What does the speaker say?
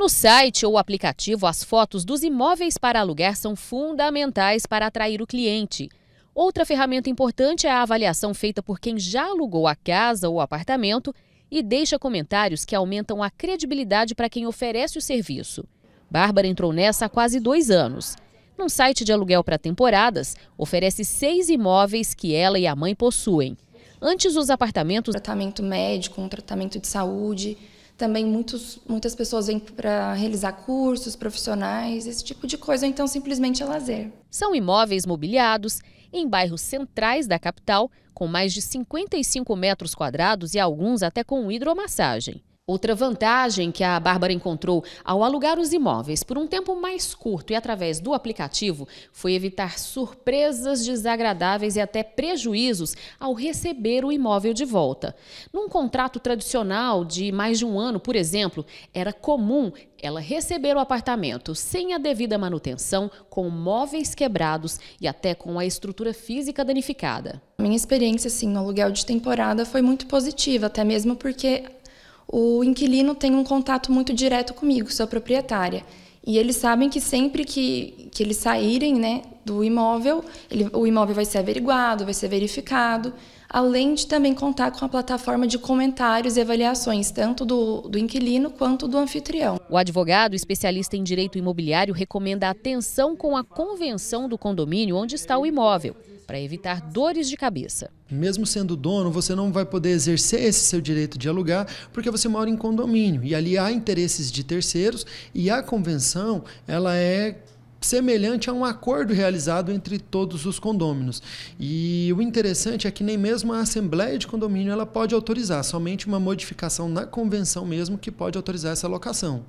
No site ou aplicativo, as fotos dos imóveis para aluguer são fundamentais para atrair o cliente. Outra ferramenta importante é a avaliação feita por quem já alugou a casa ou apartamento e deixa comentários que aumentam a credibilidade para quem oferece o serviço. Bárbara entrou nessa há quase dois anos. Num site de aluguel para temporadas, oferece seis imóveis que ela e a mãe possuem. Antes, os apartamentos. Tratamento médico, um tratamento de saúde também muitos, muitas pessoas vêm para realizar cursos profissionais, esse tipo de coisa, então simplesmente é lazer. São imóveis mobiliados em bairros centrais da capital, com mais de 55 metros quadrados e alguns até com hidromassagem. Outra vantagem que a Bárbara encontrou ao alugar os imóveis por um tempo mais curto e através do aplicativo foi evitar surpresas desagradáveis e até prejuízos ao receber o imóvel de volta. Num contrato tradicional de mais de um ano, por exemplo, era comum ela receber o apartamento sem a devida manutenção, com móveis quebrados e até com a estrutura física danificada. Minha experiência assim, no aluguel de temporada foi muito positiva, até mesmo porque o inquilino tem um contato muito direto comigo, sua proprietária. E eles sabem que sempre que, que eles saírem, né, do imóvel, ele, o imóvel vai ser averiguado, vai ser verificado, além de também contar com a plataforma de comentários e avaliações, tanto do, do inquilino quanto do anfitrião. O advogado, especialista em direito imobiliário, recomenda atenção com a convenção do condomínio onde está o imóvel, para evitar dores de cabeça. Mesmo sendo dono, você não vai poder exercer esse seu direito de alugar porque você mora em condomínio e ali há interesses de terceiros e a convenção ela é semelhante a um acordo realizado entre todos os condôminos. E o interessante é que nem mesmo a assembleia de condomínio ela pode autorizar, somente uma modificação na convenção mesmo que pode autorizar essa locação.